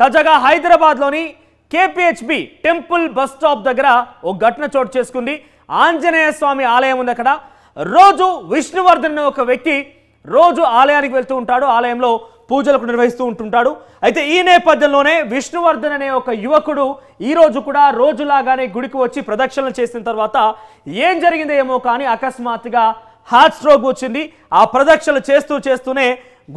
తాజాగా హైదరాబాద్లోని KPHB temple bus stop దగ్గర ఓ ఘటన చోటు చేసుకుంది ఆంజనేయ స్వామి ఆలయం ఉంది అక్కడ రోజు విష్ణువర్ధన్ ఒక వ్యక్తి రోజు ఆలయానికి వెళ్తూ ఉంటాడు ఆలయంలో పూజలకు నిర్వహిస్తూ ఉంటుంటాడు అయితే ఈ నేపథ్యంలోనే విష్ణువర్ధన్ అనే ఒక యువకుడు ఈరోజు కూడా రోజులాగానే గుడికి వచ్చి ప్రదక్షిణలు చేసిన తర్వాత ఏం జరిగిందేమో కానీ అకస్మాత్తుగా హార్ట్ స్ట్రోక్ వచ్చింది ఆ ప్రదక్షిణలు చేస్తూ చేస్తూనే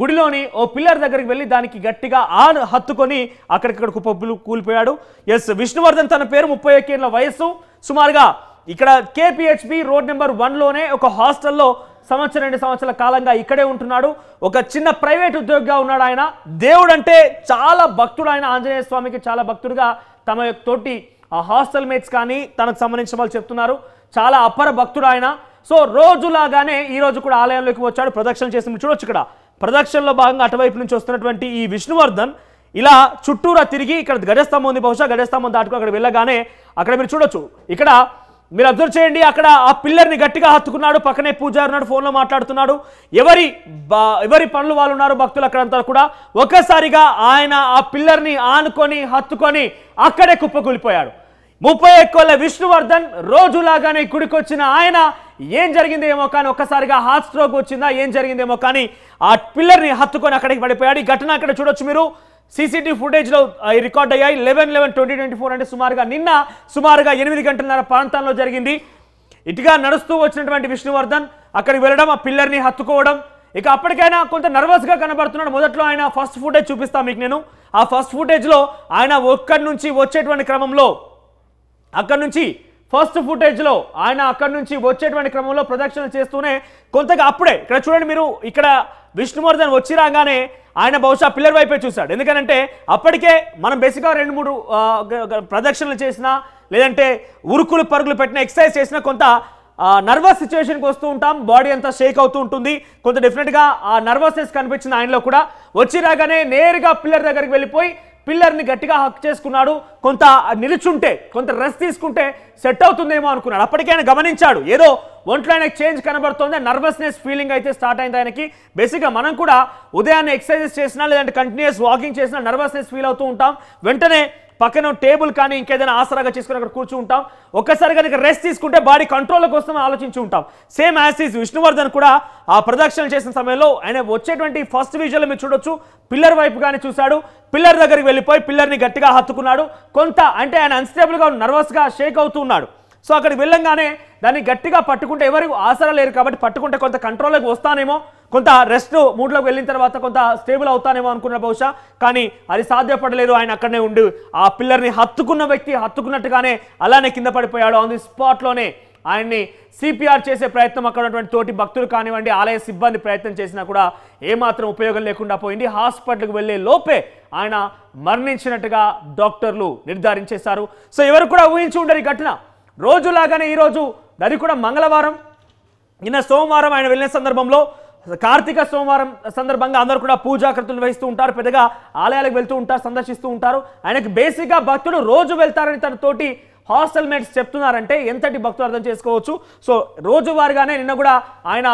గుడిలోని ఓ పిల్లర్ దగ్గరికి వెళ్ళి దానికి గట్టిగా ఆన్ హత్తుకొని అక్కడిక్కడ కుప్పబ్బులు కూలిపోయాడు ఎస్ విష్ణువర్ధన్ తన పేరు ముప్పై ఒకేళ్ళ వయస్సు సుమారుగా ఇక్కడ కేపిహెచ్బి రోడ్ నెంబర్ వన్లోనే ఒక హాస్టల్లో సంవత్సరం రెండు సంవత్సరాల కాలంగా ఇక్కడే ఉంటున్నాడు ఒక చిన్న ప్రైవేట్ ఉద్యోగిగా ఉన్నాడు ఆయన దేవుడు అంటే చాలా భక్తుడు ఆయన ఆంజనేయ స్వామికి చాలా భక్తుడుగా తమ తోటి ఆ హాస్టల్ మేట్స్ కానీ తనకు సంబంధించిన వాళ్ళు చెప్తున్నారు చాలా అపర భక్తుడు ఆయన సో రోజులాగానే ఈరోజు కూడా ఆలయంలోకి వచ్చాడు ప్రదక్షిణ చేసి చూడొచ్చు ఇక్కడ ప్రదక్షిణలో భాగంగా అటువైపు నుంచి వస్తున్నటువంటి ఈ విష్ణువర్ధన్ ఇలా చుట్టూరా తిరిగి ఇక్కడ గజస్తంభం ఉంది బహుశా గజస్తంభం దాటుకు అక్కడ వెళ్ళగానే అక్కడ మీరు చూడొచ్చు ఇక్కడ మీరు అబ్జర్వ్ చేయండి అక్కడ ఆ పిల్లర్ని గట్టిగా హత్తుకున్నాడు పక్కనే పూజారు ఉన్నాడు ఫోన్లో మాట్లాడుతున్నాడు ఎవరి ఎవరి పనులు వాళ్ళు ఉన్నారు భక్తులు అక్కడంతా కూడా ఒక్కసారిగా ఆయన ఆ పిల్లర్ని ఆనుకొని హత్తుకొని అక్కడే కుప్పకూలిపోయాడు ముప్పై ఎక్కువ విష్ణువర్ధన్ రోజులాగానే గుడికొచ్చిన ఆయన ఏం జరిగిందేమో కానీ ఒక్కసారిగా హార్ట్ స్ట్రోక్ వచ్చిందా ఏం జరిగిందేమో కానీ ఆ పిల్లర్ని హత్తుకొని అక్కడికి పడిపోయాడు ఈ ఘటన అక్కడ చూడొచ్చు మీరు సీసీటీవీ ఫుటేజ్లో రికార్డ్ అయ్యాయి eleven eleven twenty twenty four అంటే సుమారుగా నిన్న సుమారుగా ఎనిమిది గంటలన్నర ప్రాంతంలో జరిగింది ఇటుగా నడుస్తూ వచ్చినటువంటి విష్ణువర్ధన్ అక్కడికి వెళ్ళడం ఆ పిల్లర్ని హత్తుకోవడం ఇక అప్పటికైనా కొంత నర్వస్గా కనబడుతున్నాడు మొదట్లో ఆయన ఫస్ట్ ఫుటేజ్ చూపిస్తాను మీకు నేను ఆ ఫస్ట్ ఫుటేజ్లో ఆయన ఒక్కడి నుంచి వచ్చేటువంటి క్రమంలో అక్కడి నుంచి ఫస్ట్ ఫుటేజ్లో ఆయన అక్కడి నుంచి వచ్చేటువంటి క్రమంలో ప్రదక్షిణ చేస్తూనే కొంతగా అప్పుడే ఇక్కడ చూడండి మీరు ఇక్కడ విష్ణువర్ధన్ వచ్చి రాగానే ఆయన బహుశా పిల్లర్ వైపే చూశాడు ఎందుకనంటే అప్పటికే మనం బేసిక్గా రెండు మూడు ప్రదక్షిణలు చేసినా లేదంటే ఉరుకులు పరుగులు పెట్టిన ఎక్సర్సైజ్ చేసిన కొంత నర్వస్ సిచ్యువేషన్కి వస్తూ ఉంటాం బాడీ అంతా షేక్ అవుతూ ఉంటుంది కొంత డెఫినెట్గా ఆ నర్వస్నెస్ కనిపించింది ఆయనలో కూడా వచ్చి రాగానే నేరుగా పిల్లర్ దగ్గరికి వెళ్ళిపోయి పిల్లర్ని గట్టిగా హక్ చేసుకున్నాడు కొంత నిలుచుంటే కొంత రెస్ట్ తీసుకుంటే సెట్ అవుతుందేమో అనుకున్నాడు అప్పటికే ఆయన గమనించాడు ఏదో ఒంట్లో ఆయనకు చేంజ్ కనబడుతుంది నర్వస్నెస్ ఫీలింగ్ అయితే స్టార్ట్ అయింది ఆయనకి బేసిక్గా మనం కూడా ఉదయాన్నే ఎక్సర్సైజెస్ చేసినా లేదంటే కంటిన్యూస్ వాకింగ్ చేసినా నర్వస్నెస్ ఫీల్ అవుతూ ఉంటాం వెంటనే పక్కన టేబుల్ కానీ ఇంకేదైనా ఆసరాగా చేసుకుని అక్కడ కూర్చుంటాం ఒక్కసారి కనుక రెస్ట్ తీసుకుంటే బాడీ కంట్రోల్లోకి వస్తుందని ఆలోచించి ఉంటాం సేమ్ యాసిస్ విష్ణువర్ధన్ కూడా ఆ ప్రదక్షిణలు చేసిన సమయంలో ఆయన వచ్చేటువంటి ఫస్ట్ విజువల్ మీరు చూడొచ్చు పిల్లర్ వైపు కానీ చూశాడు పిల్లర్ దగ్గరికి వెళ్ళిపోయి పిల్లర్ని గట్టిగా హత్తుకున్నాడు కొంత అంటే ఆయన అన్స్టేబుల్గా నర్వస్గా షేక్ అవుతూ ఉన్నాడు సో అక్కడికి వెళ్ళంగానే దాన్ని గట్టిగా పట్టుకుంటే ఎవరికి ఆసరా లేరు కాబట్టి పట్టుకుంటే కొంత కంట్రోల్లోకి వస్తానేమో కొంత రెస్ట్ మూడ్లోకి వెళ్ళిన తర్వాత కొంత స్టేబుల్ అవుతానేమో అనుకున్న బహుశా కానీ అది సాధ్యపడలేదు ఆయన అక్కడనే ఉండి ఆ పిల్లర్ని హత్తుకున్న వ్యక్తి హత్తుకున్నట్టుగానే అలానే కింద పడిపోయాడు ఆన్ ది స్పాట్లోనే ఆయన్ని సిపిఆర్ చేసే ప్రయత్నం అక్కడ ఉన్నటువంటి తోటి భక్తులు కానివ్వండి ఆలయ సిబ్బంది ప్రయత్నం చేసినా కూడా ఏమాత్రం ఉపయోగం లేకుండా పోయింది హాస్పిటల్కి వెళ్ళే లోపే ఆయన మరణించినట్టుగా డాక్టర్లు నిర్ధారించేశారు సో ఎవరు కూడా ఊహించి ఉండరు ఈ ఘటన రోజులాగానే ఈరోజు అది కూడా మంగళవారం నిన్న సోమవారం ఆయన వెళ్ళిన సందర్భంలో కార్తీక సోమవారం సందర్భంగా అందరూ కూడా పూజాకృతులు వహిస్తూ ఉంటారు పెద్దగా ఆలయాలకు వెళ్తూ ఉంటారు సందర్శిస్తూ ఉంటారు ఆయనకు బేసిక్గా భక్తులు రోజు వెళ్తారని తన తోటి హాస్టల్ మేట్స్ చెప్తున్నారంటే ఎంతటి భక్తులు అర్థం చేసుకోవచ్చు సో రోజువారిగానే నిన్న కూడా ఆయన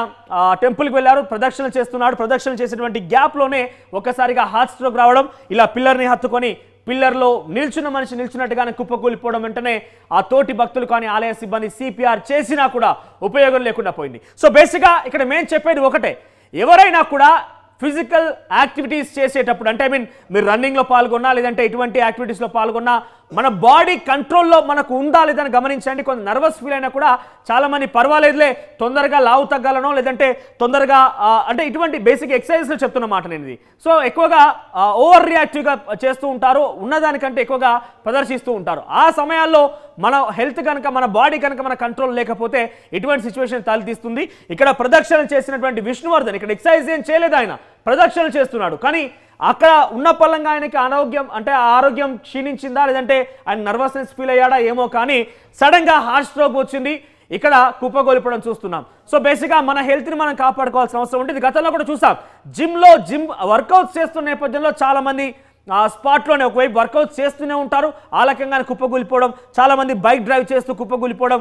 టెంపుల్కి వెళ్ళారు ప్రదక్షిణలు చేస్తున్నాడు ప్రదక్షిణలు చేసినటువంటి గ్యాప్లోనే ఒక్కసారిగా హార్ట్ స్ట్రోక్ రావడం ఇలా పిల్లర్ని హత్తుకొని పిల్లర్లో నిల్చున్న మనిషి నిల్చున్నట్టుగానే కుప్పకూలిపోవడం వెంటనే ఆ తోటి భక్తులు కానీ ఆలయ సిబ్బంది సిపిఆర్ చేసినా కూడా ఉపయోగం లేకుండా పోయింది సో బేసిక్గా ఇక్కడ మేము చెప్పేది ఒకటే ఎవరైనా కూడా ఫిజికల్ యాక్టివిటీస్ చేసేటప్పుడు అంటే ఐ మీన్ మీరు రన్నింగ్లో పాల్గొన్నా లేదంటే ఎటువంటి యాక్టివిటీస్లో పాల్గొన్నా మన బాడీ కంట్రోల్లో మనకు ఉందా లేదని గమనించండి కొంత నర్వస్ ఫీల్ అయినా కూడా చాలామంది పర్వాలేదులే తొందరగా లావు తగ్గాలనో లేదంటే తొందరగా అంటే ఇటువంటి బేసిక్ ఎక్సర్సైజ్లో చెప్తున్న మాట నేను ఇది సో ఎక్కువగా ఓవర్ రియాక్టివ్గా చేస్తూ ఉంటారు ఉన్నదానికంటే ఎక్కువగా ప్రదర్శిస్తూ ఉంటారు ఆ సమయాల్లో మన హెల్త్ కనుక మన బాడీ కనుక మన కంట్రోల్ లేకపోతే ఇటువంటి సిచ్యువేషన్ తలతీస్తుంది ఇక్కడ ప్రదర్శన చేసినటువంటి విష్ణువర్ధన్ ఇక్కడ ఎక్సర్సైజ్ ఏం చేయలేదు ఆయన ప్రదక్షిణలు చేస్తున్నాడు కానీ అక్కడ ఉన్న పళ్ళంగా ఆయనకి అనారోగ్యం అంటే ఆరోగ్యం క్షీణించిందా లేదంటే ఆయన నర్వస్నెస్ ఫీల్ అయ్యాడా ఏమో కానీ సడన్గా హార్ట్ స్ట్రోక్ వచ్చింది ఇక్కడ కుప్పగోలిపడం చూస్తున్నాం సో బేసిక్గా మన హెల్త్ని మనం కాపాడుకోవాల్సిన అవసరం ఉంటుంది గతంలో కూడా చూసాం జిమ్లో జిమ్ వర్కౌట్స్ చేస్తున్న నేపథ్యంలో చాలామంది ఆ స్పాట్లోనే ఒకవైపు వర్కౌట్ చేస్తూనే ఉంటారు ఆ రకంగానే కుప్పగూలిపోవడం చాలామంది బైక్ డ్రైవ్ చేస్తూ కుప్పగూలిపోవడం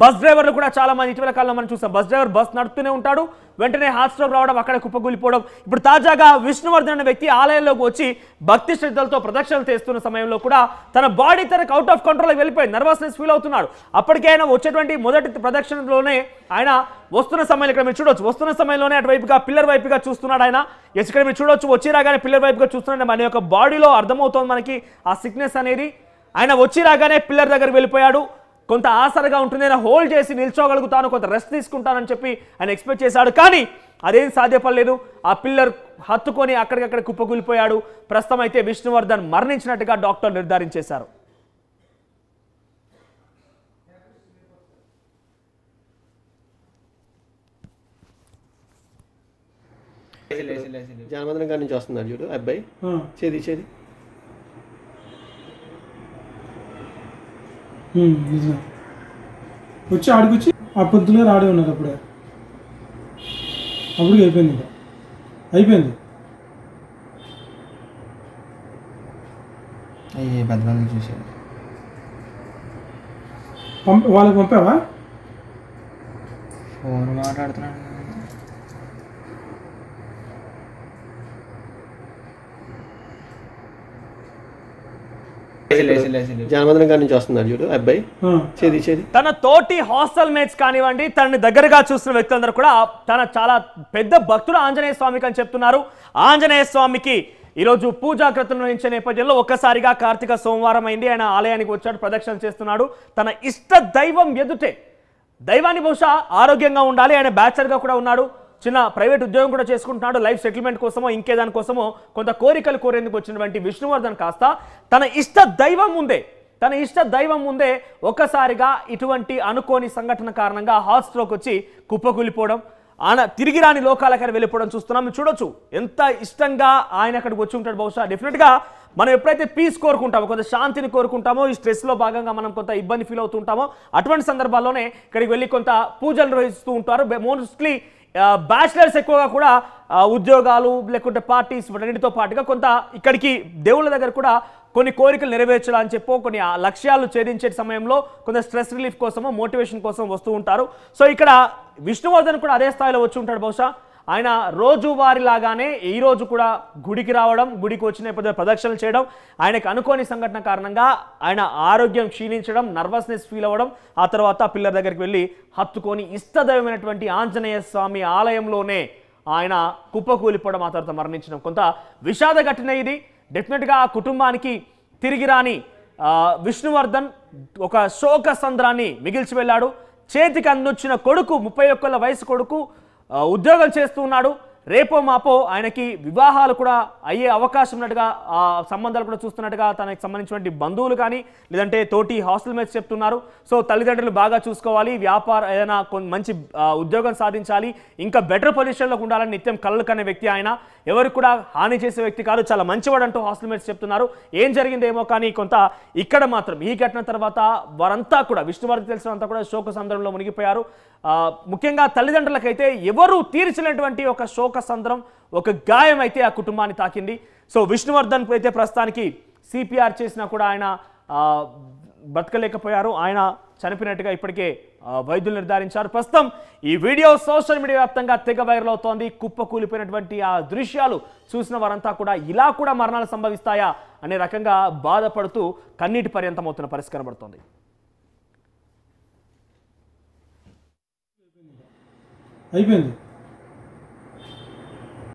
బస్ డ్రైవర్లు కూడా చాలామంది ఇటీవల కాలంలో మనం చూసాం బస్ డ్రైవర్ బస్ నడుపుతూనే ఉంటాడు వెంటనే హార్ట్ స్ట్రోక్ రావడం అక్కడ కుప్పకూలిపోవడం ఇప్పుడు తాజాగా విష్ణువర్ధన్ అనే వ్యక్తి ఆలయంలోకి వచ్చి భక్తి శ్రద్ధలతో ప్రదక్షిణలు చేస్తున్న సమయంలో కూడా తన బాడీ తనకు అవుట్ ఆఫ్ కంట్రోల్ వెళ్ళిపోయి నర్వస్నెస్ ఫీల్ అవుతున్నాడు అప్పటికే ఆయన వచ్చేటువంటి మొదటి ప్రదక్షిణలోనే ఆయన వస్తున్న సమయంలో ఇక్కడ మీరు చూడవచ్చు వస్తున్న సమయంలోనే అటువైపుగా పిల్లర్ వైపుగా చూస్తున్నాడు ఆయన ఎస్ ఇక్కడ మీరు చూడొచ్చు వచ్చి రాగానే పిల్లర్ వైపుగా చూస్తున్నాడు మన యొక్క బాడీలో అర్థమవుతోంది మనకి ఆ సిక్నెస్ అనేది ఆయన వచ్చి రాగానే పిల్లర్ దగ్గర వెళ్ళిపోయాడు కొంత ఆసరగా ఉంటుంది నేను హోల్డ్ చేసి నిల్చోగలుగుతాను కొంత రెస్ట్ తీసుకుంటానని చెప్పి ఆయన ఎక్స్పెక్ట్ చేశాడు కానీ అదేం సాధ్యపడలేదు ఆ పిల్లర్ హత్తుకొని అక్కడికక్కడ కుప్పకూలిపోయాడు ప్రస్తుతం అయితే విష్ణువర్ధన్ మరణించినట్టుగా డాక్టర్ నిర్ధారించేశారు జనమందిరం గారి నుంచి వస్తున్నాడు చూడు అబ్బాయి చేది చేది వచ్చి ఆడికొచ్చి ఆ పొద్దున రాడే ఉన్నారు అప్పుడే అప్పుడు అయిపోయింది అయిపోయింది అయ్యే పంప వాళ్ళకి పంపావా ఫోన్ మాట్లాడుతున్నాను గారి నుంచి చూడు అబ్బాయి చేది చేది తన తోటి హాస్టల్ మేట్స్ కానివ్వండి తనని దగ్గరగా చూస్తున్న వ్యక్తులందరూ కూడా తన చాలా పెద్ద భక్తుడు ఆంజనేయ స్వామికి అని చెప్తున్నారు ఆంజనేయ స్వామికి ఈరోజు పూజాకృతం నిర్వహించే నేపథ్యంలో ఒక్కసారిగా కార్తీక సోమవారం అయింది ఆయన ఆలయానికి వచ్చాడు ప్రదక్షిణ చేస్తున్నాడు తన ఇష్ట దైవం ఎదుటే దైవాన్ని బహుశా ఆరోగ్యంగా ఉండాలి ఆయన బ్యాచర్గా కూడా ఉన్నాడు చిన్న ప్రైవేట్ ఉద్యోగం కూడా చేసుకుంటున్నాడు లైఫ్ సెటిల్మెంట్ కోసమో ఇంకే దానికోసమో కొంత కోరికలు కోరేందుకు వచ్చినటువంటి విష్ణువర్ధన్ కాస్త తన ఇష్ట దైవం ముందే తన ఇష్ట దైవం ముందే ఒక్కసారిగా ఇటువంటి అనుకోని సంఘటన కారణంగా హార్ట్ స్ట్రోక్ వచ్చి కుప్పకూలిపోవడం ఆయన తిరిగి రాని లోకాలకని వెళ్ళిపోవడం చూస్తున్నాం చూడొచ్చు ఎంత ఇష్టంగా ఆయన అక్కడికి వచ్చి ఉంటాడు బహుశా డెఫినెట్గా మనం ఎప్పుడైతే పీస్ కోరుకుంటామో కొంత శాంతిని కోరుకుంటామో ఈ స్ట్రెస్లో భాగంగా మనం కొంత ఇబ్బంది ఫీల్ అవుతుంటామో అటువంటి సందర్భాల్లోనే ఇక్కడికి వెళ్ళి కొంత పూజలు నిర్వహిస్తూ ఉంటారు మోస్ట్లీ బ్యాచిలర్స్ ఎక్కువగా కూడా ఉద్యోగాలు లేకుంటే పార్టీస్ వీటన్నిటితో పాటుగా కొంత ఇక్కడికి దేవుళ్ళ దగ్గర కూడా కొన్ని కోరికలు నెరవేర్చాలని చెప్పో కొన్ని లక్ష్యాలు ఛేదించే సమయంలో కొంత స్ట్రెస్ రిలీఫ్ కోసమో మోటివేషన్ కోసం వస్తూ ఉంటారు సో ఇక్కడ విష్ణువర్ధన్ కూడా అదే స్థాయిలో వచ్చి ఉంటాడు బహుశా ఆయన రోజువారిలాగానే ఈరోజు కూడా గుడికి రావడం గుడికి వచ్చిన ప్రదక్షిణలు చేయడం ఆయనకు అనుకోని సంఘటన కారణంగా ఆయన ఆరోగ్యం క్షీణించడం నర్వస్నెస్ ఫీల్ అవ్వడం ఆ తర్వాత పిల్లర్ దగ్గరికి వెళ్ళి హత్తుకొని ఇష్టదైవమైనటువంటి ఆంజనేయ స్వామి ఆలయంలోనే ఆయన కుప్పకూలిపోవడం ఆ తర్వాత మరణించడం కొంత విషాద ఘటన ఇది డెఫినెట్గా ఆ కుటుంబానికి తిరిగి రాని విష్ణువర్ధన్ ఒక శోక సంద్రాన్ని మిగిల్చి వెళ్ళాడు చేతికి అందొచ్చిన కొడుకు ముప్పై ఒక్కల వయసు కొడుకు ఉద్యోగం చేస్తున్నాడు రేపో మాపో ఆయనకి వివాహాలు కూడా అయ్యే అవకాశం ఉన్నట్టుగా ఆ సంబంధాలు కూడా చూస్తున్నట్టుగా తనకి సంబంధించినటువంటి బంధువులు కానీ లేదంటే తోటి హాస్టల్ మేట్స్ చెప్తున్నారు సో తల్లిదండ్రులు బాగా చూసుకోవాలి వ్యాపార ఏదైనా మంచి ఉద్యోగం సాధించాలి ఇంకా బెటర్ పొజిషన్లోకి ఉండాలని నిత్యం కళ్ళు కనే వ్యక్తి ఆయన ఎవరు కూడా హాని చేసే వ్యక్తి కాదు చాలా మంచివాడు అంటూ హాస్టల్ మేట్స్ చెప్తున్నారు ఏం జరిగిందేమో కానీ కొంత ఇక్కడ మాత్రం ఈ ఘటన తర్వాత వారంతా కూడా విష్ణువారికి తెలిసినంతా కూడా శోక సందర్భంలో మునిగిపోయారు ముఖ్యంగా తల్లిదండ్రులకైతే ఎవరు తీర్చినటువంటి ఒక శోక సంద్రం ఒక గాయం అయితే ఆ కుటుంబాన్ని తాకింది సో విష్ణువర్ధన్కు అయితే ప్రస్తుతానికి సిపిఆర్ చేసినా కూడా ఆయన బ్రతకలేకపోయారు ఆయన చనిపోయినట్టుగా ఇప్పటికే వైద్యులు నిర్ధారించారు ప్రస్తుతం ఈ వీడియో సోషల్ మీడియా వ్యాప్తంగా తెగ వైరల్ అవుతోంది కుప్పకూలిపోయినటువంటి ఆ దృశ్యాలు చూసిన వారంతా కూడా ఇలా కూడా మరణాలు సంభవిస్తాయా అనే రకంగా బాధపడుతూ కన్నీటి పర్యంతం అవుతున్న పరిస్థితి కనబడుతోంది 哎，兄弟。